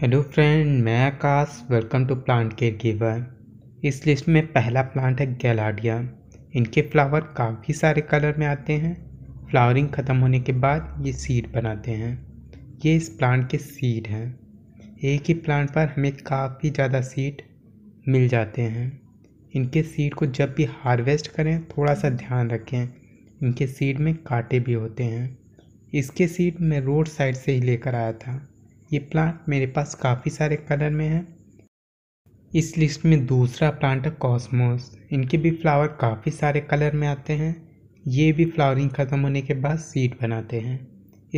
hello friend मैं Akash welcome to plant care giver इस list में पहला प्लांट है गैलाडिया इनके फ्लावर काफ़ी सारे कलर में आते हैं फ्लावरिंग ख़त्म होने के बाद ये सीड बनाते हैं ये इस प्लांट के सीड हैं एक ही प्लांट पर हमें काफ़ी ज़्यादा सीड मिल जाते हैं इनके सीड को जब भी हार्वेस्ट करें थोड़ा सा ध्यान रखें इनके सीड में कांटे भी होते हैं इसके सीड मैं रोड साइड से ही लेकर आया था ये प्लांट मेरे पास काफ़ी सारे कलर में हैं इस लिस्ट में दूसरा प्लांट है कॉस्मोस इनके भी फ्लावर काफ़ी सारे कलर में आते हैं ये भी फ्लावरिंग ख़त्म होने के बाद सीड बनाते हैं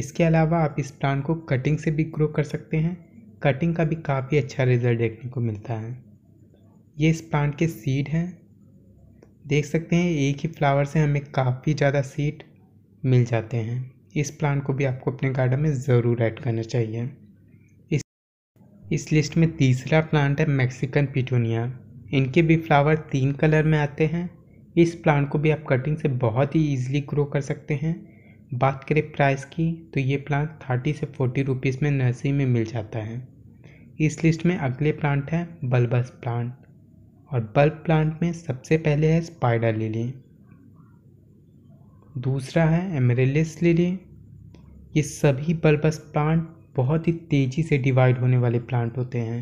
इसके अलावा आप इस प्लांट को कटिंग से भी ग्रो कर सकते हैं कटिंग का भी काफ़ी अच्छा रिजल्ट देखने को मिलता है ये इस प्लांट के सीड हैं देख सकते हैं एक ही फ्लावर से हमें काफ़ी ज़्यादा सीड मिल जाते हैं इस प्लांट को भी आपको अपने गार्डन में ज़रूर ऐड करना चाहिए इस लिस्ट में तीसरा प्लांट है मैक्सिकन पिटूनिया इनके भी फ्लावर तीन कलर में आते हैं इस प्लांट को भी आप कटिंग से बहुत ही ईजिली ग्रो कर सकते हैं बात करें प्राइस की तो ये प्लांट थर्टी से फोर्टी रुपीज़ में नर्सरी में मिल जाता है इस लिस्ट में अगले प्लांट है बल्बस प्लांट और बल्ब प्लांट में सबसे पहले है स्पाइडर लिली दूसरा है एमरेलिस लिली ये सभी बल्बस प्लांट बहुत ही तेज़ी से डिवाइड होने वाले प्लांट होते हैं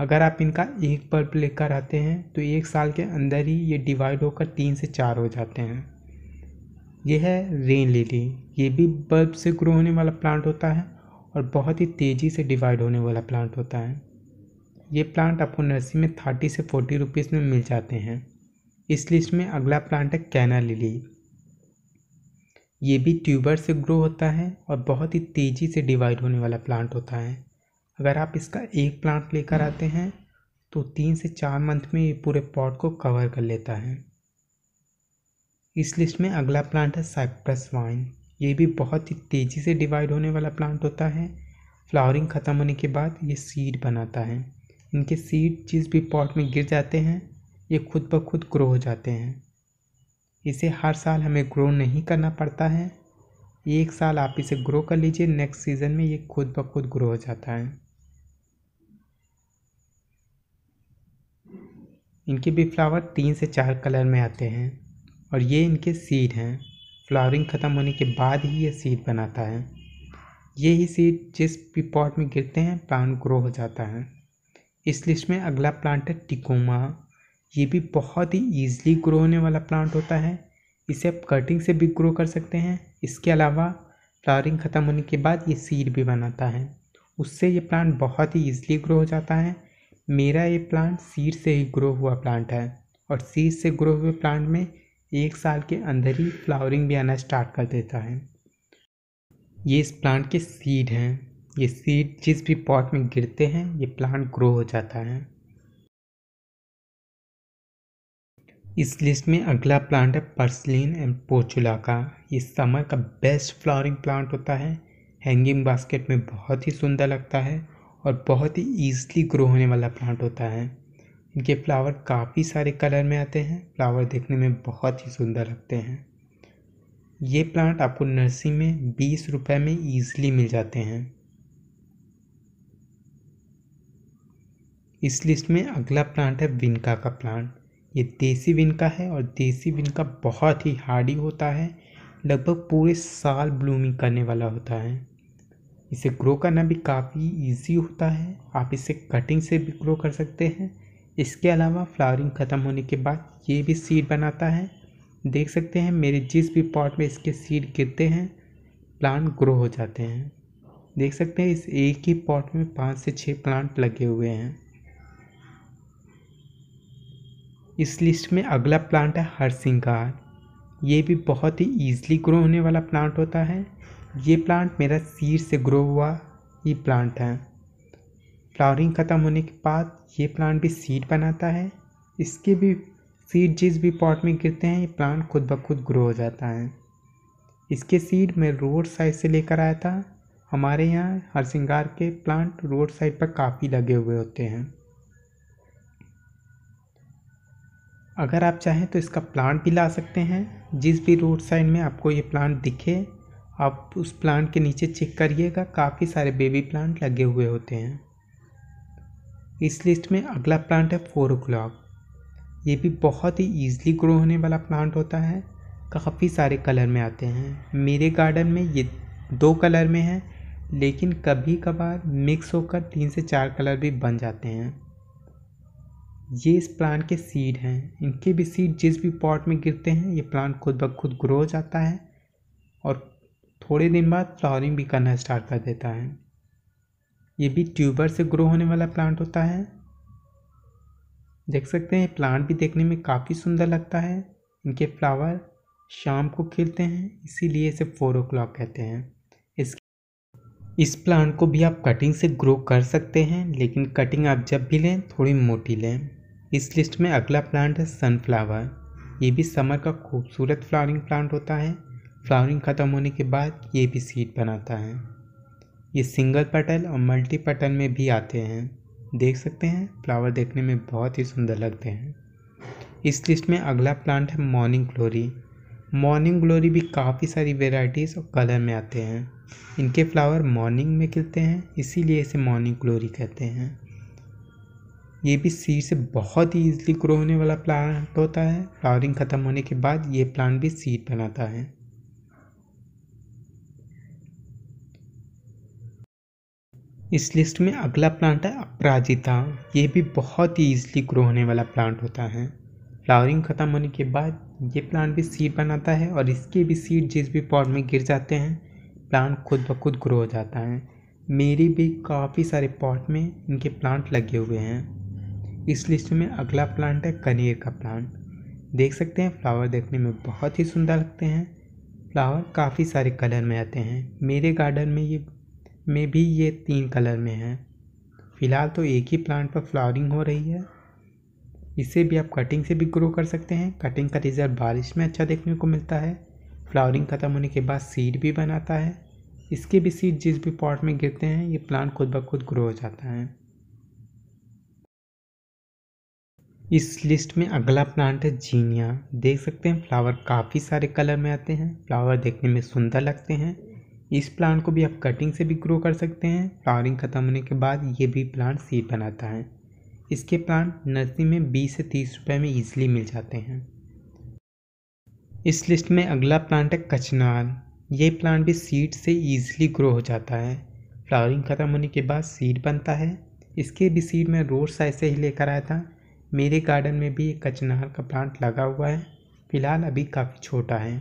अगर आप इनका एक बल्ब लेकर आते हैं तो एक साल के अंदर ही ये डिवाइड होकर तीन से चार हो जाते हैं यह है रेन लिली ये भी बल्ब से ग्रो होने वाला प्लांट होता है और बहुत ही तेज़ी से डिवाइड होने वाला प्लांट होता है ये प्लांट आपको नर्सरी में थर्टी से फोर्टी रुपीज़ में मिल जाते हैं इस लिस्ट में अगला प्लांट है कैना लिली ये भी ट्यूबर से ग्रो होता है और बहुत ही तेज़ी से डिवाइड होने वाला प्लांट होता है अगर आप इसका एक प्लांट लेकर आते हैं तो तीन से चार मंथ में ये पूरे पॉट को कवर कर लेता है इस लिस्ट में अगला प्लांट है साइप्रस वाइन ये भी बहुत ही तेज़ी से डिवाइड होने वाला प्लांट होता है फ्लावरिंग ख़त्म होने के बाद ये सीड बनाता है इनके सीड जिस भी पॉट में गिर जाते हैं ये खुद ब खुद ग्रो हो जाते हैं इसे हर साल हमें ग्रो नहीं करना पड़ता है एक साल आप इसे ग्रो कर लीजिए नेक्स्ट सीज़न में ये खुद ब खुद ग्रो हो जाता है इनके भी फ्लावर तीन से चार कलर में आते हैं और ये इनके सीड हैं फ्लावरिंग ख़त्म होने के बाद ही ये सीड बनाता है ये ही सीड जिस भी पॉट में गिरते हैं प्लांट ग्रो हो जाता है इस लिस्ट में अगला प्लांट है टिकोमा ये भी बहुत ही ईज़िली ग्रो होने वाला प्लांट होता है इसे आप कटिंग से भी ग्रो कर सकते हैं इसके अलावा फ्लावरिंग ख़त्म होने के बाद ये सीड भी बनाता है उससे ये प्लांट बहुत ही ईज़िली ग्रो हो जाता है मेरा ये प्लांट सीड से ही ग्रो हुआ प्लांट है और सीड से ग्रो हुए प्लांट में एक साल के अंदर ही फ्लावरिंग भी आना स्टार्ट कर देता है ये इस प्लांट के सीड हैं ये सीड जिस भी पॉट में गिरते हैं ये प्लांट ग्रो हो जाता है इस लिस्ट में अगला प्लांट है पर्सलिन एंड पोचुला का ये समर का बेस्ट फ्लावरिंग प्लांट होता है हैंगिंग बास्केट में बहुत ही सुंदर लगता है और बहुत ही ईजली ग्रो होने वाला प्लांट होता है इनके फ्लावर काफ़ी सारे कलर में आते हैं फ्लावर देखने में बहुत ही सुंदर लगते हैं ये प्लांट आपको नर्सरी में बीस रुपये में ईजिली मिल जाते हैं इस लिस्ट में अगला प्लांट है विनका का प्लांट ये देसी बिन का है और देसी बिन का बहुत ही हार्डी होता है लगभग पूरे साल ब्लूमिंग करने वाला होता है इसे ग्रो करना भी काफ़ी इजी होता है आप इसे कटिंग से भी ग्रो कर सकते हैं इसके अलावा फ्लावरिंग ख़त्म होने के बाद ये भी सीड बनाता है देख सकते हैं मेरे जिस भी पॉट में इसके सीड गिरते हैं प्लांट ग्रो हो जाते हैं देख सकते हैं इस एक ही पॉट में पाँच से छः प्लांट लगे हुए हैं इस लिस्ट में अगला प्लांट है हरसिंगार ये भी बहुत ही ईजली ग्रो होने वाला प्लांट होता है ये प्लांट मेरा सीड से ग्रो हुआ ही प्लांट है फ्लावरिंग ख़त्म होने के बाद ये प्लांट भी सीड बनाता है इसके भी सीड जिस भी पॉट में गिरते हैं ये प्लांट खुद ब खुद ग्रो हो जाता है इसके सीड मैं रोड साइड से लेकर आया था हमारे यहाँ हरसिंगार के प्लांट रोड साइड पर काफ़ी लगे हुए होते हैं अगर आप चाहें तो इसका प्लांट भी ला सकते हैं जिस भी रोड साइड में आपको ये प्लांट दिखे आप उस प्लांट के नीचे चेक करिएगा काफ़ी सारे बेबी प्लांट लगे हुए होते हैं इस लिस्ट में अगला प्लांट है फोर ओ क्लॉक ये भी बहुत ही ईजिली ग्रो होने वाला प्लांट होता है काफ़ी सारे कलर में आते हैं मेरे गार्डन में ये दो कलर में हैं लेकिन कभी कभार मिक्स होकर तीन से चार कलर भी बन जाते हैं ये इस प्लांट के सीड हैं इनके भी सीड जिस भी पॉट में गिरते हैं ये प्लांट खुद ब खुद ग्रो हो जाता है और थोड़े दिन बाद फ्लावरिंग भी करना स्टार्ट कर देता है ये भी ट्यूबर से ग्रो होने वाला प्लांट होता है देख सकते हैं प्लांट भी देखने में काफ़ी सुंदर लगता है इनके फ्लावर शाम को खिलते हैं इसीलिए इसे फोर ओ क्लॉक कहते हैं इस इस प्लांट को भी आप कटिंग से ग्रो कर सकते हैं लेकिन कटिंग आप जब भी लें थोड़ी मोटी लें इस लिस्ट में अगला प्लांट है सनफ्लावर ये भी समर का खूबसूरत फ्लावरिंग प्लांट होता है फ्लावरिंग ख़त्म होने के बाद ये भी सीड बनाता है ये सिंगल पटल और मल्टी पटल में भी आते हैं देख सकते हैं फ्लावर देखने में बहुत ही सुंदर लगते हैं इस लिस्ट में अगला प्लांट है मॉर्निंग ग्लोरी मॉर्निंग ग्लोरी भी काफ़ी सारी वेराइटीज़ और कलर में आते हैं इनके फ्लावर मॉर्निंग में खिलते हैं इसीलिए इसे मॉर्निंग ग्लोरी कहते हैं ये भी सीड से बहुत ही ईजिली ग्रो होने वाला प्लांट होता है फ्लावरिंग ख़त्म होने के बाद ये प्लांट भी सीड बनाता है इस लिस्ट में अगला प्लांट है अपराजिता ये भी बहुत ही ईजिली ग्रो होने वाला प्लांट होता है फ्लावरिंग ख़त्म होने के बाद ये प्लांट भी सीड बनाता है और इसके भी सीड जिस भी पॉट में गिर जाते हैं प्लांट खुद ब खुद ग्रो हो जाता है मेरी भी काफ़ी सारे पॉट में इनके प्लांट लगे हुए हैं इस लिस्ट में अगला प्लांट है कनेर का प्लांट देख सकते हैं फ्लावर देखने में बहुत ही सुंदर लगते हैं फ्लावर काफ़ी सारे कलर में आते हैं मेरे गार्डन में ये में भी ये तीन कलर में हैं फ़िलहाल तो एक ही प्लांट पर फ्लावरिंग हो रही है इसे भी आप कटिंग से भी ग्रो कर सकते हैं कटिंग का रिज़ल्ट बारिश में अच्छा देखने को मिलता है फ्लावरिंग ख़त्म होने के बाद सीड भी बनाता है इसके भी सीड जिस भी पॉट में गिरते हैं ये प्लांट खुद ब खुद ग्रो हो जाता है इस लिस्ट में अगला प्लांट है जीनिया देख सकते हैं फ्लावर काफ़ी सारे कलर में आते हैं फ्लावर देखने में सुंदर लगते हैं इस प्लांट को भी आप कटिंग से भी ग्रो कर सकते हैं फ्लावरिंग ख़त्म होने के बाद ये भी प्लांट सीड बनाता है इसके प्लांट नर्सरी में बीस से तीस रुपये में ईजिली मिल जाते हैं इस लिस्ट में अगला प्लांट है कचनार ये प्लांट भी सीड से ईजिली ग्रो हो जाता है फ्लावरिंग ख़त्म होने के बाद सीड बनता है इसके भी सीड में रोड साइड से ही लेकर आया था मेरे गार्डन में भी एक कचनार का प्लांट लगा हुआ है फिलहाल अभी काफ़ी छोटा है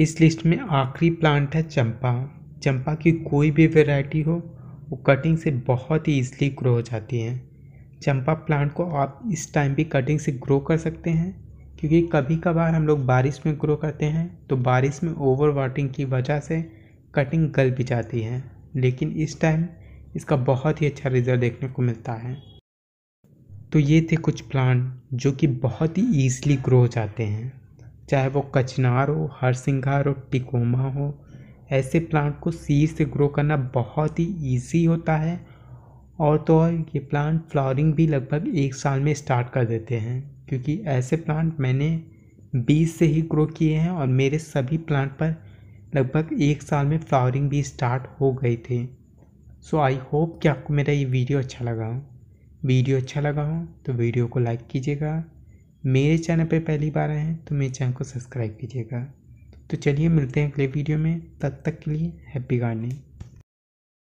इस लिस्ट में आखिरी प्लांट है चंपा चंपा की कोई भी वैरायटी हो वो कटिंग से बहुत ही ईजिली ग्रो हो जाती है चंपा प्लांट को आप इस टाइम भी कटिंग से ग्रो कर सकते हैं क्योंकि कभी कभार हम लोग बारिश में ग्रो करते हैं तो बारिश में ओवर वाटिंग की वजह से कटिंग गल भी जाती है लेकिन इस टाइम इसका बहुत ही अच्छा रिज़ल्ट देखने को मिलता है तो ये थे कुछ प्लांट जो कि बहुत ही ईज़िली ग्रो हो जाते हैं चाहे वो कचनार हो हरसिंगार हो टिकोमा हो ऐसे प्लांट को सीड से ग्रो करना बहुत ही ईजी होता है और तो और ये प्लांट फ्लावरिंग भी लगभग एक साल में स्टार्ट कर देते हैं क्योंकि ऐसे प्लांट मैंने बीज से ही ग्रो किए हैं और मेरे सभी प्लांट पर लगभग एक साल में फ्लावरिंग भी स्टार्ट हो गई थी सो आई होप कि आपको मेरा ये वीडियो अच्छा लगा वीडियो अच्छा लगा हो तो वीडियो को लाइक कीजिएगा मेरे चैनल पर पहली बार आए हैं तो मेरे चैनल को सब्सक्राइब कीजिएगा तो चलिए मिलते हैं अगले वीडियो में तब तक के लिए हैप्पी गार्डनिंग